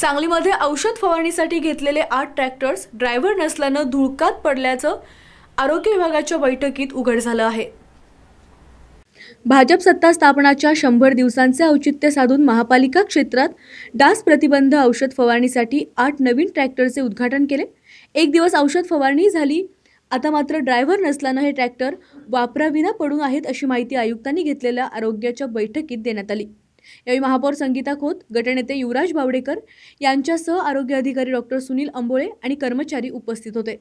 सांगलीमध्ये औषध फवारणीसाठी घेतलेले आठ ट्रॅक्टर्स ड्रायव्हर नसल्यानं धुळकात पडल्याचं आरोग्य विभागाच्या बैठकीत उघड झालं आहे भाजप सत्ता स्थापनाच्या शंभर दिवसांचे औचित्य साधून महापालिका क्षेत्रात डास प्रतिबंध औषध फवारणीसाठी आठ नवीन ट्रॅक्टरचे उद्घाटन केले एक दिवस औषध फवारणी झाली आता मात्र ड्रायव्हर नसल्यानं हे ट्रॅक्टर वापराविना पडून आहेत अशी माहिती आयुक्तांनी घेतलेल्या आरोग्याच्या बैठकीत देण्यात आली यावेळी महापौर संगीता खोत गटनेते युवराज बावडेकर यांच्यासह आरोग्य अधिकारी डॉक्टर सुनील आंबोळे आणि कर्मचारी उपस्थित होते